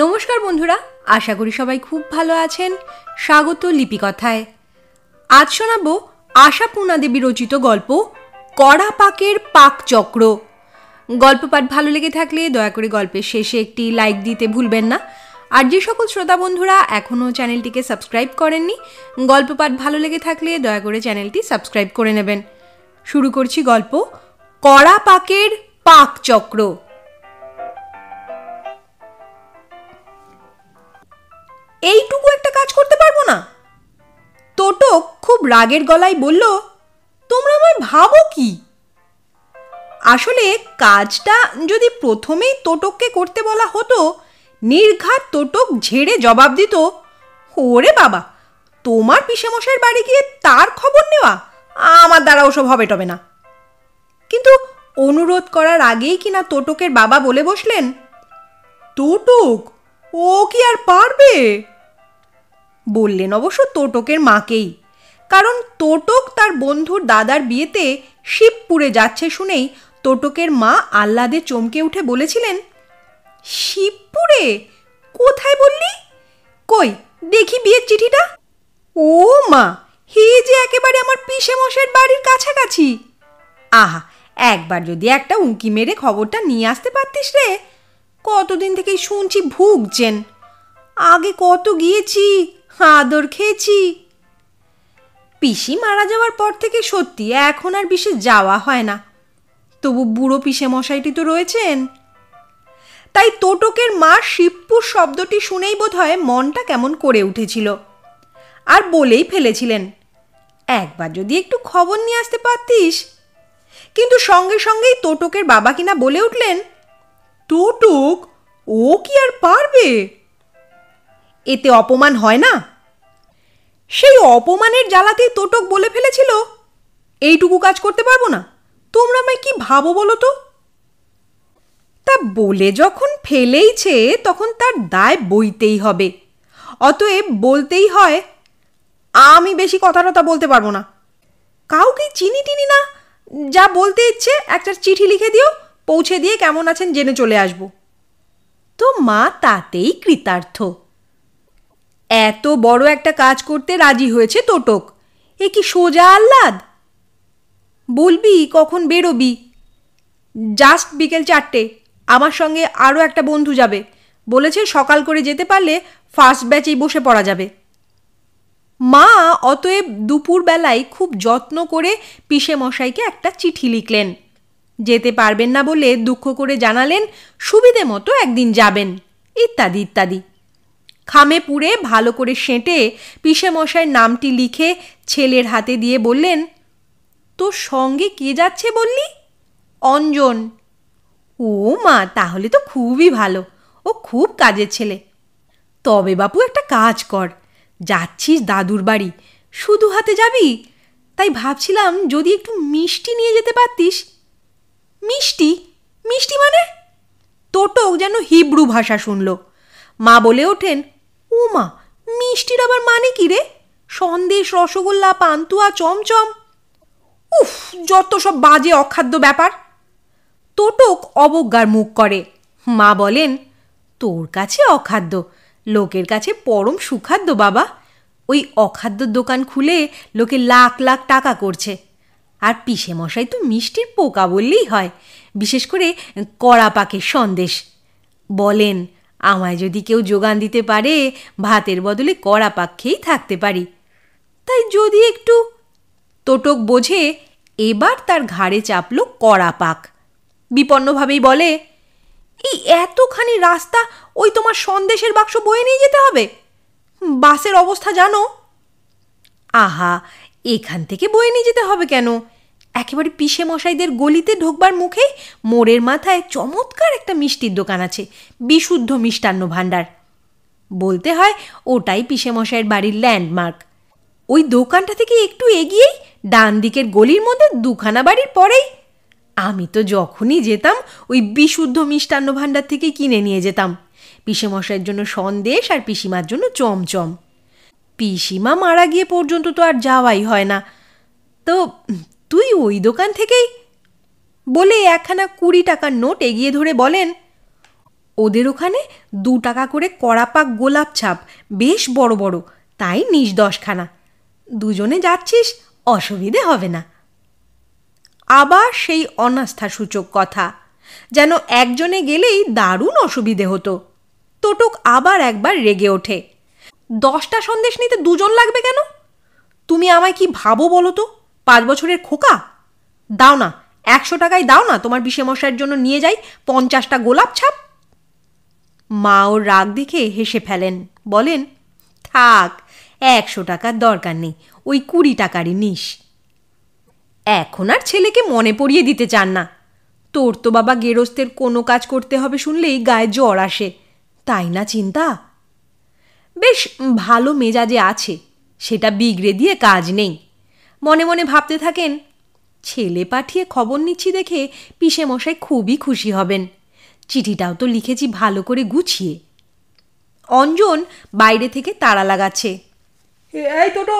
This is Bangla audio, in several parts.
নমস্কার বন্ধুরা আশা করি সবাই খুব ভালো আছেন স্বাগত লিপিকথায় আজ শোনাব আশা দেবী রচিত গল্প কড়া পাকের চক্র গল্প পাঠ ভালো লেগে থাকলে দয়া করে গল্পের শেষে একটি লাইক দিতে ভুলবেন না আর যে সকল শ্রোতা বন্ধুরা এখনও চ্যানেলটিকে সাবস্ক্রাইব করেননি গল্প পাঠ ভালো লেগে থাকলে দয়া করে চ্যানেলটি সাবস্ক্রাইব করে নেবেন শুরু করছি গল্প কড়া পাকের চক্র এইটুকু একটা কাজ করতে পারবো না তোটক খুব রাগের গলায় বলল তোমরা আমায় ভাবো কি আসলে কাজটা যদি প্রথমেই তোটককে করতে বলা হতো নির্ঘাত তোটক ঝেড়ে জবাব দিত ওরে বাবা তোমার পিসেমশাইয়ের বাড়ি গিয়ে তার খবর নেওয়া আমার দ্বারা ওসব হবে টবে না কিন্তু অনুরোধ করার আগেই কিনা তোটকের বাবা বলে বসলেন তোটক ও কি আর পারবে বললেন অবশ্য তোটকের মাকেই কারণ তোটক তার বন্ধুর দাদার বিয়েতে শিবপুরে যাচ্ছে শুনেই তোটকের মা আহ্লাদে চমকে উঠে বলেছিলেন শিবপুরে কোথায় বললি কই দেখি বিয়ের চিঠিটা ও মা হি যে একেবারে আমার পিসে মশের বাড়ির কাছাকাছি আহা একবার যদি একটা উঁকি মেরে খবরটা নিয়ে আসতে পারতিস রে কতদিন থেকেই শুনছি ভুগছেন আগে কত গিয়েছি আদর খেয়েছি পিসি মারা যাওয়ার পর থেকে সত্যি এখন আর বিশেষ যাওয়া হয় না তবু বুড়ো পিসে মশাইটি তো রয়েছেন তাই তোটকের মা শিবপুর শব্দটি শুনেই হয় মনটা কেমন করে উঠেছিল আর বলেই ফেলেছিলেন একবার যদি একটু খবর নিয়ে আসতে পারতিস কিন্তু সঙ্গে সঙ্গেই তোটকের বাবা কিনা বলে উঠলেন তোটক ও কি আর পারবে এতে অপমান হয় না সেই অপমানের জ্বালাতেই তোটক বলে ফেলেছিল এইটুকু কাজ করতে পারবো না তোমরা আমায় কি ভাবো বলো তো তা বলে যখন ফেলেইছে তখন তার দায় বইতেই হবে অতএব বলতেই হয় আমি বেশি কথা টথা বলতে পারবো না কাউকে চিনি টিনি না যা বলতে ইচ্ছে একটা চিঠি লিখে দিও পৌঁছে দিয়ে কেমন আছেন জেনে চলে আসব তো মা তাতেই কৃতার্থ এত বড় একটা কাজ করতে রাজি হয়েছে তোটক এ কি সোজা আহ্লাদ বলবি কখন বেরোবি জাস্ট বিকেল চারটে আমার সঙ্গে আরও একটা বন্ধু যাবে বলেছে সকাল করে যেতে পারলে ফার্স্ট ব্যাচেই বসে পড়া যাবে মা অতএব দুপুরবেলায় খুব যত্ন করে পিসে মশাইকে একটা চিঠি লিখলেন যেতে পারবেন না বলে দুঃখ করে জানালেন সুবিধে মতো একদিন যাবেন ইত্যাদি ইত্যাদি খামে পুড়ে ভালো করে সেঁটে পিসেমশায় নামটি লিখে ছেলের হাতে দিয়ে বললেন তোর সঙ্গে কে যাচ্ছে বললি অঞ্জন ও মা তাহলে তো খুবই ভালো ও খুব কাজের ছেলে তবে বাপু একটা কাজ কর যাচ্ছিস দাদুর বাড়ি শুধু হাতে যাবি তাই ভাবছিলাম যদি একটু মিষ্টি নিয়ে যেতে পারতিস মিষ্টি মিষ্টি মানে তোটক যেন হিব্রু ভাষা শুনলো মা বলে ওঠেন ও মা মিষ্টির আবার মানে কি রে সন্দেশ রসগোল্লা পান্তুয়া চমচম উফ যত সব বাজে অখাদ্য ব্যাপার তোটক অবজ্ঞার মুখ করে মা বলেন তোর কাছে অখাদ্য লোকের কাছে পরম সুখাদ্য বাবা ওই অখাদ্যর দোকান খুলে লোকে লাখ লাখ টাকা করছে আর পিসে মশাই তো মিষ্টির পোকা বললেই হয় বিশেষ করে কড়া পাখির সন্দেশ বলেন আমায় যদি কেউ যোগান দিতে পারে ভাতের বদলে কড়া পাক্ষেই থাকতে পারি তাই যদি একটু তোটক বোঝে এবার তার ঘাড়ে চাপল কড়া পাক বিপন্নভাবেই বলে এই এতখানি রাস্তা ওই তোমার সন্দেশের বাক্স বয়ে নিয়ে যেতে হবে বাসের অবস্থা জানো আহা এখান থেকে বয়ে নিয়ে যেতে হবে কেন একেবারে পিসে মশাইদের গলিতে ঢোকবার মুখে মোড়ের মাথায় চমৎকার একটা মিষ্টির দোকান আছে বিশুদ্ধ মিষ্টান্ন ভাণ্ডার বলতে হয় ওটাই পিসে মশাইয়ের বাড়ির ল্যান্ডমার্ক ওই দোকানটা থেকে একটু এগিয়েই ডান দিকের গলির মধ্যে দুখানা বাড়ির পরেই আমি তো যখনই যেতাম ওই বিশুদ্ধ মিষ্টান্ন ভাণ্ডার থেকে কিনে নিয়ে যেতাম পিসেমশাইয়ের জন্য সন্দেশ আর পিসিমার জন্য চমচম পিসিমা মারা গিয়ে পর্যন্ত তো আর যাওয়াই হয় না তো তুই ওই দোকান থেকেই বলে একখানা কুড়ি টাকার নোট এগিয়ে ধরে বলেন ওদের ওখানে দু টাকা করে কড়াপাক গোলাপ ছাপ বেশ বড় বড় তাই নিজ দশখানা দুজনে যাচ্ছিস অসুবিধে হবে না আবার সেই অনাস্থাসূচক কথা যেন একজনে গেলেই দারুণ অসুবিধে হতো তোটুক আবার একবার রেগে ওঠে দশটা সন্দেশ নিতে দুজন লাগবে কেন তুমি আমায় কি ভাবো বলো তো পাঁচ বছরের খোকা দাও না একশো টাকায় দাও না তোমার মশার জন্য নিয়ে যাই পঞ্চাশটা গোলাপ ছাপ মা ওর রাগ দেখে হেসে ফেলেন বলেন থাক একশো টাকার দরকার নেই ওই কুড়ি টাকারই নিস এখন আর ছেলেকে মনে পড়িয়ে দিতে চান না তোর তো বাবা গেরস্তের কোনো কাজ করতে হবে শুনলেই গায়ে জ্বর আসে তাই না চিন্তা বেশ ভালো মেজাজে আছে সেটা বিগড়ে দিয়ে কাজ নেই মনে মনে ভাবতে থাকেন ছেলে পাঠিয়ে খবর নিচ্ছি দেখে পিসে মশাই খুবই খুশি হবেন চিঠিটাও তো লিখেছি ভালো করে গুছিয়ে অঞ্জন বাইরে থেকে তাড়া লাগাচ্ছে এই তোটো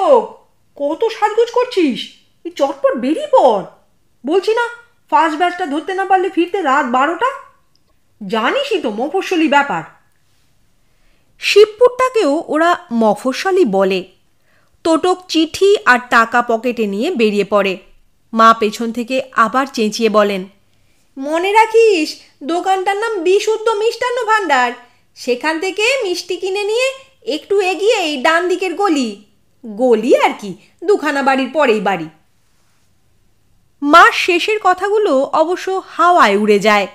কত সাজগোজ করছিস চটপট বেরিয়ে পড় বলছি না ফার্স্ট ব্যাচটা ধরতে না পারলে ফিরতে রাত বারোটা জানিসই তো মফসলি ব্যাপার শিবপুরটাকেও ওরা মফসলি বলে তোটক চিঠি আর টাকা পকেটে নিয়ে বেরিয়ে পড়ে মা পেছন থেকে আবার চেঁচিয়ে বলেন মনে রাখিস দোকানটার নাম বিশুদ্ধ মিষ্টান্ন ভাণ্ডার সেখান থেকে মিষ্টি কিনে নিয়ে একটু এগিয়েই ডান দিকের গলি গলি আর কি দুখানা বাড়ির পরেই বাড়ি মার শেষের কথাগুলো অবশ্য হাওয়ায় উড়ে যায়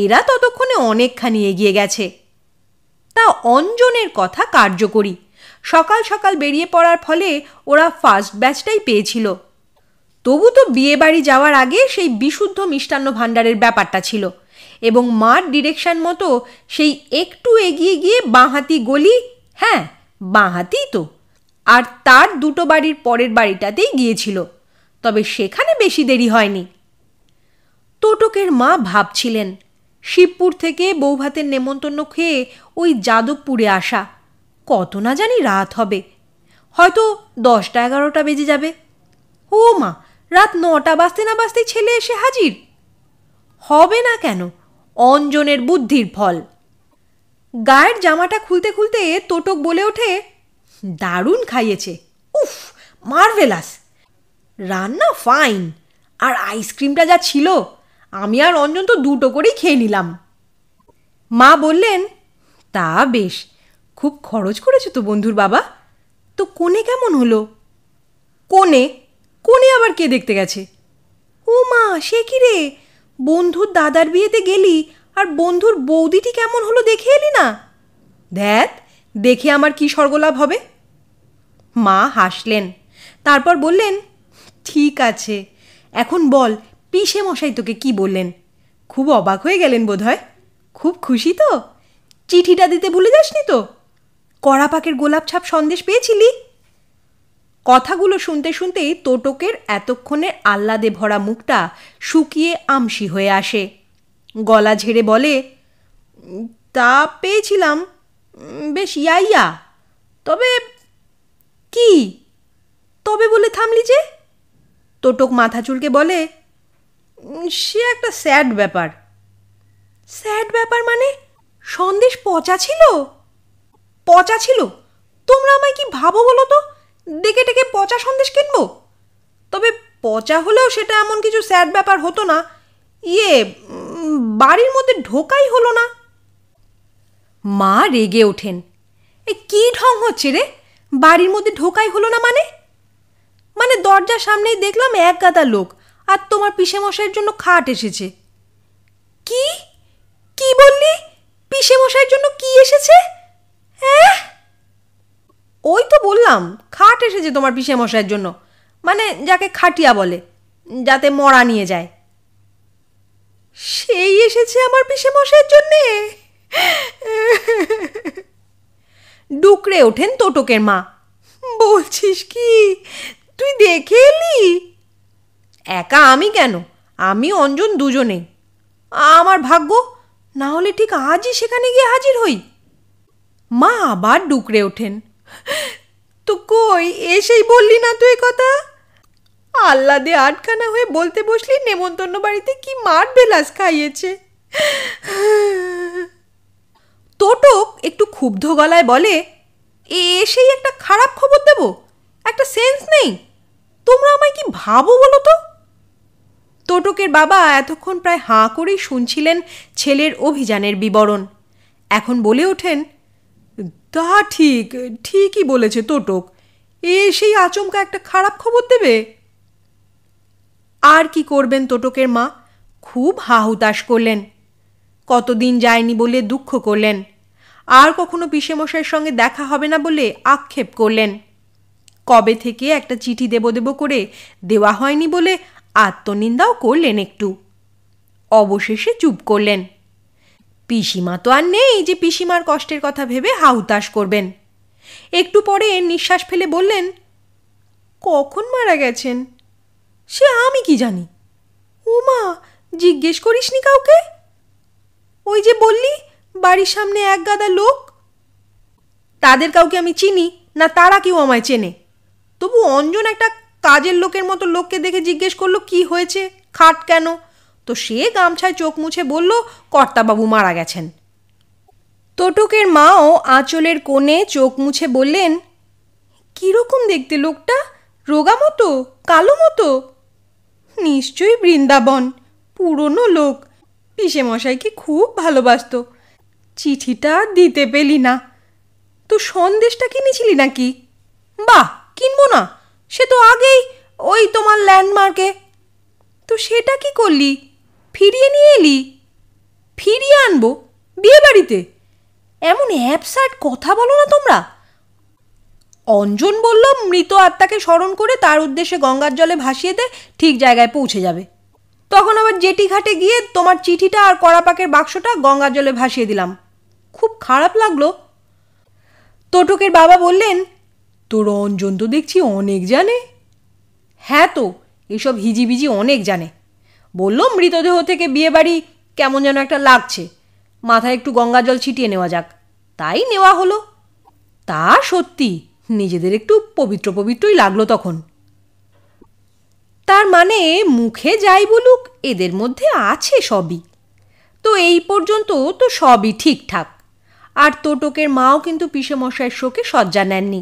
এরা ততক্ষণে অনেকখানি এগিয়ে গেছে তা অঞ্জনের কথা কার্যকরী সকাল সকাল বেরিয়ে পড়ার ফলে ওরা ফার্স্ট ব্যাচটাই পেয়েছিল তবু তো বিয়ে বাড়ি যাওয়ার আগে সেই বিশুদ্ধ মিষ্টান্ন ভাণ্ডারের ব্যাপারটা ছিল এবং মার ডিরেকশন মতো সেই একটু এগিয়ে গিয়ে বাঁহাতি গলি হ্যাঁ বাঁহাতি তো আর তার দুটো বাড়ির পরের বাড়িটাতেই গিয়েছিল তবে সেখানে বেশি দেরি হয়নি তোটকের মা ভাবছিলেন শিবপুর থেকে বৌভাতের নেমন্তন্ন খেয়ে ওই যাদবপুরে আসা কত না জানি রাত হবে হয়তো দশটা এগারোটা বেজে যাবে ও মা রাত নটা বাজতে না বাজতেই ছেলে এসে হাজির হবে না কেন অঞ্জনের বুদ্ধির ফল গায়ের জামাটা খুলতে খুলতে তোটক বলে ওঠে দারুণ খাইয়েছে উফ মার্ভেলাস রান্না ফাইন আর আইসক্রিমটা যা ছিল আমি আর অঞ্জন তো দুটো করেই খেয়ে নিলাম মা বললেন তা বেশ খুব খরচ করেছো তো বন্ধুর বাবা তো কোনে কেমন হলো কোনে কোনে আবার কে দেখতে গেছে ও মা সে কি রে বন্ধুর দাদার বিয়েতে গেলি আর বন্ধুর বৌদিটি কেমন হলো দেখে এলি না দেখ দেখে আমার কি স্বর্গলাভ হবে মা হাসলেন তারপর বললেন ঠিক আছে এখন বল পিসে মশাই তোকে কি বললেন খুব অবাক হয়ে গেলেন বোধহয় খুব খুশি তো চিঠিটা দিতে ভুলে যাসনি তো কড়াপাকের গোলাপছাপ সন্দেশ পেয়েছিলি কথাগুলো শুনতে শুনতেই তোটকের এতক্ষণের আহ্লাদে ভরা মুখটা শুকিয়ে আমসি হয়ে আসে গলা ঝেড়ে বলে তা পেয়েছিলাম বেশ ইয়াইয়া তবে কি তবে বলে থামলি যে তোটক মাথা চুলকে বলে সে একটা স্যাড ব্যাপার স্যাড ব্যাপার মানে সন্দেশ পচা ছিল পচা ছিল তোমরা আমায় কি ভাবো বলো তো ডেকে টেকে পচা সন্দেশ কিনবো তবে পচা হলেও সেটা এমন কিছু স্যাড ব্যাপার হতো না ইয়ে বাড়ির মধ্যে ঢোকাই হলো না মা রেগে ওঠেন এ কী ঢং হচ্ছে রে বাড়ির মধ্যে ঢোকাই হলো না মানে মানে দরজার সামনেই দেখলাম এক গাদা লোক আর তোমার পিসেমশাইয়ের জন্য খাট এসেছে কি কি বললি পিসেমশাইয়ের জন্য কি এসেছে হ্যাঁ? ওই তো বললাম খাট এসেছে তোমার পিসে মশাইয়ের জন্য মানে যাকে খাটিয়া বলে যাতে মরা নিয়ে যায় সেই এসেছে আমার পিসে মশাইয়ের জন্যে ডুকরে ওঠেন তোটকের মা বলছিস কি তুই দেখে এলি একা আমি কেন আমি অঞ্জন দুজনে আমার ভাগ্য না হলে ঠিক আজই সেখানে গিয়ে হাজির হই মা আবার ডুকরে ওঠেন তো কই এসেই বললি না তুই কথা আহ্লাদে আটখানা হয়ে বলতে বসলি নেমন্তন্ন বাড়িতে কি মার বেলাস খাইয়েছে তোটক একটু ক্ষুব্ধ গলায় বলে এসেই একটা খারাপ খবর দেব একটা সেন্স নেই তোমরা আমায় কি ভাবো বলো তো তোটকের বাবা এতক্ষণ প্রায় হাঁ করেই শুনছিলেন ছেলের অভিযানের বিবরণ এখন বলে ওঠেন তা ঠিক ঠিকই বলেছে তোটক এ সেই আচমকা একটা খারাপ খবর দেবে আর কি করবেন তোটকের মা খুব হাহুতাস করলেন কতদিন যায়নি বলে দুঃখ করলেন আর কখনো পিসেমশাইয়ের সঙ্গে দেখা হবে না বলে আক্ষেপ করলেন কবে থেকে একটা চিঠি দেব দেব করে দেওয়া হয়নি বলে আত্মনিন্দাও করলেন একটু অবশেষে চুপ করলেন পিসিমা তো আর নেই যে পিসিমার কষ্টের কথা ভেবে হাউতাস করবেন একটু পরে নিঃশ্বাস ফেলে বললেন কখন মারা গেছেন সে আমি কি জানি উমা জিজ্ঞেস করিসনি কাউকে ওই যে বললি বাড়ির সামনে এক গাদা লোক তাদের কাউকে আমি চিনি না তারা কেউ আমায় চেনে তবু অঞ্জন একটা কাজের লোকের মতো লোককে দেখে জিজ্ঞেস করলো কি হয়েছে খাট কেন তো সে গামছায় চোখ মুছে বলল কর্তাবাবু মারা গেছেন তোটকের মাও আঁচলের কোণে চোখ মুছে বললেন কীরকম দেখতে লোকটা রোগা মতো কালো মতো নিশ্চয়ই বৃন্দাবন পুরনো লোক মশাইকে খুব ভালোবাসত চিঠিটা দিতে পেলি না তো সন্দেশটা কিনেছিলি নাকি বাহ কিনবো না সে তো আগেই ওই তোমার ল্যান্ডমার্কে তো সেটা কি করলি ফিরিয়ে নিয়ে এলি ফিরিয়ে আনবো বিয়ে বাড়িতে এমন অ্যাপসার্ট কথা বলো না তোমরা অঞ্জন বলল মৃত আত্মাকে স্মরণ করে তার উদ্দেশ্যে গঙ্গার জলে ভাসিয়ে দে ঠিক জায়গায় পৌঁছে যাবে তখন আবার জেটি ঘাটে গিয়ে তোমার চিঠিটা আর কড়াপাকের বাক্সটা গঙ্গার জলে ভাসিয়ে দিলাম খুব খারাপ লাগলো তোটুকের বাবা বললেন তোর অঞ্জন তো দেখছি অনেক জানে হ্যাঁ তো এসব হিজিবিজি অনেক জানে বললো মৃতদেহ থেকে বিয়েবাড়ি কেমন যেন একটা লাগছে মাথায় একটু গঙ্গা জল ছিটিয়ে নেওয়া যাক তাই নেওয়া হলো তা সত্যি নিজেদের একটু পবিত্র পবিত্রই লাগলো তখন তার মানে মুখে যাই বলুক এদের মধ্যে আছে সবই তো এই পর্যন্ত তো সবই ঠিকঠাক আর তোটকের মাও কিন্তু পিসে মশাইয়ের শোকে শয্যা নেননি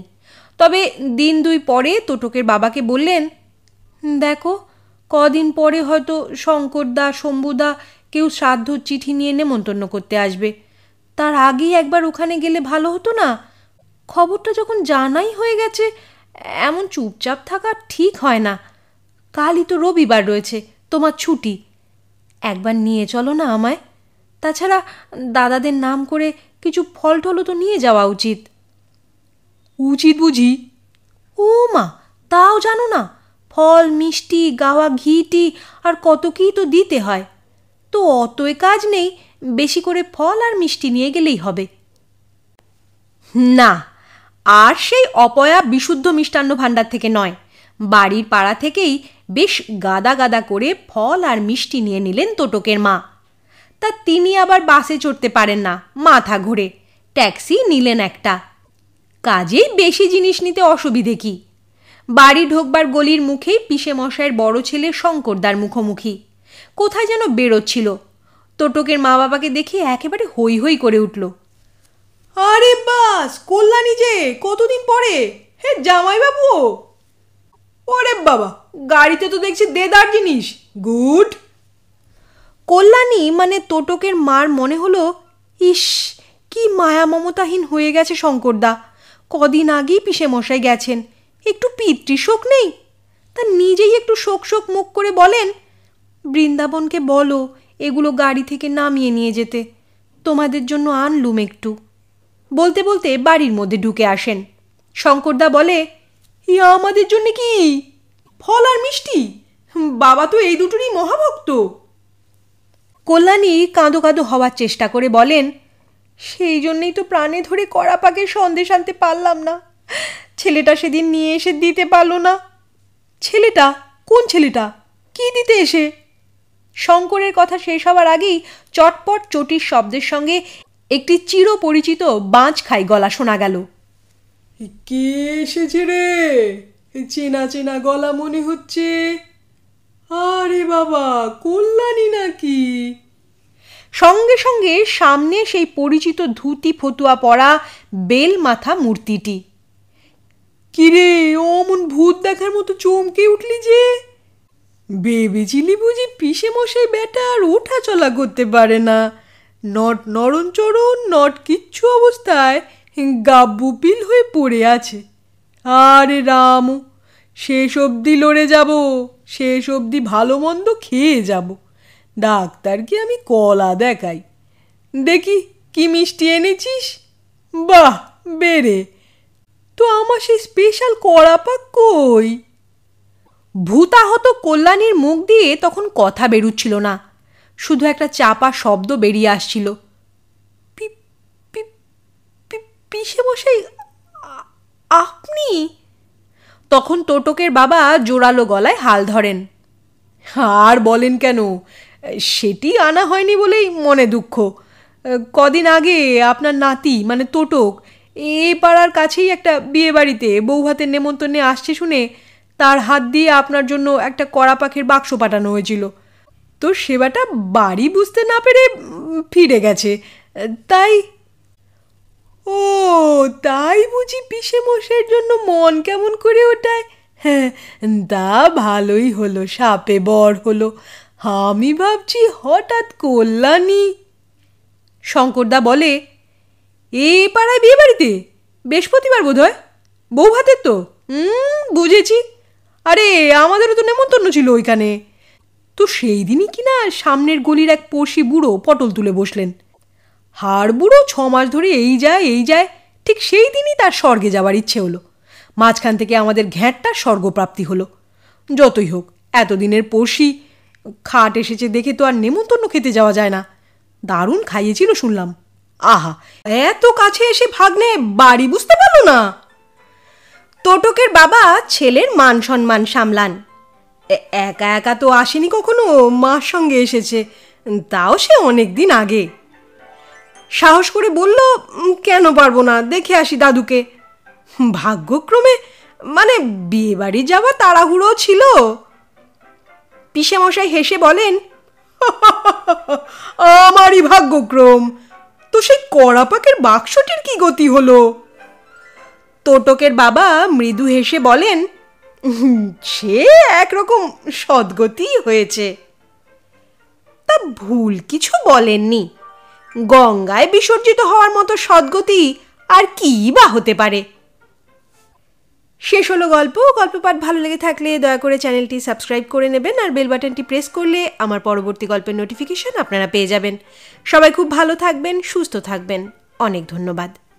তবে দিন দুই পরে তোটকের বাবাকে বললেন দেখো কদিন পরে হয়তো শঙ্করদা শম্ভুদা কেউ শ্রাদ্ধ চিঠি নিয়ে নেমন্তন্ন করতে আসবে তার আগেই একবার ওখানে গেলে ভালো হতো না খবরটা যখন জানাই হয়ে গেছে এমন চুপচাপ থাকা ঠিক হয় না কালই তো রবিবার রয়েছে তোমার ছুটি একবার নিয়ে চলো না আমায় তাছাড়া দাদাদের নাম করে কিছু ফল টলও তো নিয়ে যাওয়া উচিত উচিত বুঝি ও মা তাও জানো না ফল মিষ্টি গাওয়া ঘিটি আর কত কী তো দিতে হয় তো অতই কাজ নেই বেশি করে ফল আর মিষ্টি নিয়ে গেলেই হবে না আর সেই অপয়া বিশুদ্ধ মিষ্টান্ন ভাণ্ডার থেকে নয় বাড়ির পাড়া থেকেই বেশ গাদা গাদা করে ফল আর মিষ্টি নিয়ে নিলেন তোটকের মা তা তিনি আবার বাসে চড়তে পারেন না মাথা ঘুরে ট্যাক্সি নিলেন একটা কাজেই বেশি জিনিস নিতে অসুবিধে কী বাড়ি ঢোকবার গলির মুখেই পিসে মশাইয়ের বড় ছেলে শঙ্করদার মুখোমুখি কোথায় যেন বেরোচ্ছিল তোটকের মা বাবাকে দেখে একেবারে হই হই করে উঠল আরে বাস কল্যাণী যে কতদিন পরে হে জামাইবাবু ওরে বাবা গাড়িতে তো দেখছি দেদার জিনিস গুড কল্যাণী মানে তোটকের মার মনে হলো ইস কি মায়া মমতাহীন হয়ে গেছে শঙ্করদা কদিন আগেই পিসে মশাই গেছেন একটু পিতৃ শোক নেই তা নিজেই একটু শোক শোক মুখ করে বলেন বৃন্দাবনকে বলো এগুলো গাড়ি থেকে নামিয়ে নিয়ে যেতে তোমাদের জন্য আনলুম একটু বলতে বলতে বাড়ির মধ্যে ঢুকে আসেন শঙ্করদা বলে ইয়া আমাদের জন্য কি ফল আর মিষ্টি বাবা তো এই দুটোরই মহাভক্ত কল্যাণী কাঁদো কাঁদো হওয়ার চেষ্টা করে বলেন সেই জন্যেই তো প্রাণে ধরে কড়া পাকে সন্দেশ আনতে পারলাম না ছেলেটা সেদিন নিয়ে এসে দিতে পারলো না ছেলেটা কোন ছেলেটা কি দিতে এসে শঙ্করের কথা শেষ হওয়ার আগেই চটপট চটির শব্দের সঙ্গে একটি চিরপরিচিত বাঁচ খাই গলা শোনা গেল কে এসেছে রে চেনা চেনা গলা মনে হচ্ছে আরে বাবা কল্যাণী নাকি সঙ্গে সঙ্গে সামনে সেই পরিচিত ধুতি ফতুয়া পরা বেল মাথা মূর্তিটি কিরে অমন ভূত দেখার মতো চমকে উঠলি যে ভেবেছিলি বুঝি পিসে মশাই বেটা আর ওঠা চলা করতে পারে না নট চরণ নট কিচ্ছু অবস্থায় গাব্বুপিল হয়ে পড়ে আছে আরে রাম শেষ অবধি লড়ে যাব শেষ অবধি ভালো মন্দ খেয়ে যাব ডাক্তারকে আমি কলা দেখাই দেখি কি মিষ্টি এনেছিস বাহ বেড়ে তো আমার সেই স্পেশাল কড়াপাক কই ভূতাহত কল্যাণীর মুখ দিয়ে তখন কথা বেরুচ্ছিল না শুধু একটা চাপা শব্দ বেরিয়ে আসছিল পিসে বসে আপনি তখন টোটকের বাবা জোরালো গলায় হাল ধরেন আর বলেন কেন সেটি আনা হয়নি বলেই মনে দুঃখ কদিন আগে আপনার নাতি মানে টোটক এই পাড়ার কাছেই একটা বিয়ে বাড়িতে বউ হাতের নেমন্তন্নে আসছে শুনে তার হাত দিয়ে আপনার জন্য একটা কড়া পাখির বাক্স পাঠানো হয়েছিল তো সেবাটা বাড়ি বুঝতে না পেরে ফিরে গেছে তাই ও তাই বুঝি পিসে মশের জন্য মন কেমন করে ওটায় হ্যাঁ তা ভালোই হলো সাপে বর হলো আমি ভাবছি হঠাৎ কল্যাণী শঙ্করদা বলে এ পাড়ায় বিয়ে বাড়িতে বৃহস্পতিবার বোধ হয় বউ ভাতের তো বুঝেছি আরে আমাদেরও তো নেমন্তন্ন ছিল ওইখানে তো সেই দিনই কি না সামনের গলির এক পশি বুড়ো পটল তুলে বসলেন হাড় বুড়ো ছ মাস ধরে এই যায় এই যায় ঠিক সেই দিনই তার স্বর্গে যাবার ইচ্ছে হলো মাঝখান থেকে আমাদের ঘ্যাঁটটা স্বর্গপ্রাপ্তি হলো যতই হোক এতদিনের পশি খাট এসেছে দেখে তো আর নেমন্তন্ন খেতে যাওয়া যায় না দারুণ খাইয়েছিল শুনলাম আহা এত কাছে এসে ভাগ্নে বাড়ি বুঝতে পারলো না টোটকের বাবা ছেলের মান সম্মান সামলান একা একা তো আসেনি কখনো মার সঙ্গে এসেছে তাও সে অনেক দিন আগে সাহস করে বলল কেন পারবো না দেখে আসি দাদুকে ভাগ্যক্রমে মানে বিয়ে বাড়ি যাওয়া তাড়াহুড়ো ছিল পিসেমশাই হেসে বলেন আমারই ভাগ্যক্রম তো সেই কড়াপাকের বাক্সটির কি গতি হলো তোটকের বাবা মৃদু হেসে বলেন সে একরকম সদ্গতি হয়েছে তা ভুল কিছু বলেননি গঙ্গায় বিসর্জিত হওয়ার মতো সদ্গতি আর কি বা হতে পারে শেষ হলো গল্প গল্প পাঠ ভালো লেগে থাকলে দয়া করে চ্যানেলটি সাবস্ক্রাইব করে নেবেন আর বেল বাটনটি প্রেস করলে আমার পরবর্তী গল্পের নোটিফিকেশন আপনারা পেয়ে যাবেন সবাই খুব ভালো থাকবেন সুস্থ থাকবেন অনেক ধন্যবাদ